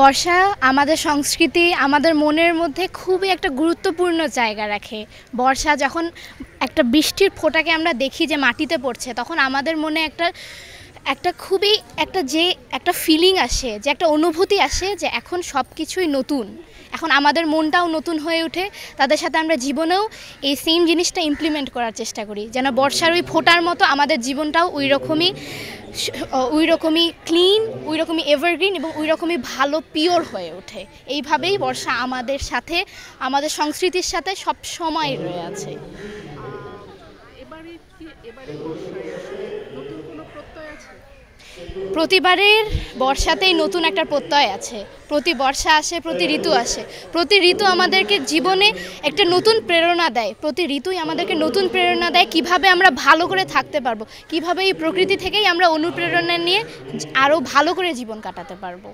বর্ষা আমাদের সংস্কৃতি আমাদের মনের মধ্যে খুবই একটা গুরুত্বপূর্ণ জায়গা রাখে বর্ষা যখন একটা বৃষ্টির ফোঁটাকে আমরা দেখি যে মাটিতে পড়ছে তখন আমাদের মনে একটা একটা খুবই একটা যে একটা ফিলিং আসে যে একটা অনুভূতি আসে যে এখন সব কিছুই নতুন এখন আমাদের মনটাও নতুন হয়ে ওঠে তাদের সাথে আমরা জীবনেও এই সেম জিনিসটা ইমপ্লিমেন্ট করার চেষ্টা করি যেন বর্ষার ওই ফোটার মতো আমাদের জীবনটাও ওই রকমই ওই রকমই ক্লিন ওই রকমই এভারগ্রিন এবং ওই রকমই ভালো পিওর হয়ে ওঠে এইভাবেই বর্ষা আমাদের সাথে আমাদের সংস্কৃতির সাথে সব সময় রয়ে আছে এবারে কি এবারে নতুন কোনো প্রত্যয় আছে প্রতিবারের বর্ষাতেই নতুন একটা প্রত্যয় আছে প্রতি বর্ষা আসে প্রতি ঋতু আসে প্রতি ঋতু আমাদেরকে জীবনে একটা নতুন প্রেরণা দেয় প্রতি ঋতুই আমাদেরকে নতুন প্রেরণা দেয় কিভাবে আমরা ভালো করে থাকতে পারবো কিভাবে এই প্রকৃতি থেকেই আমরা অনুপ্রেরণা নিয়ে আরও ভালো করে জীবন কাটাতে পারবো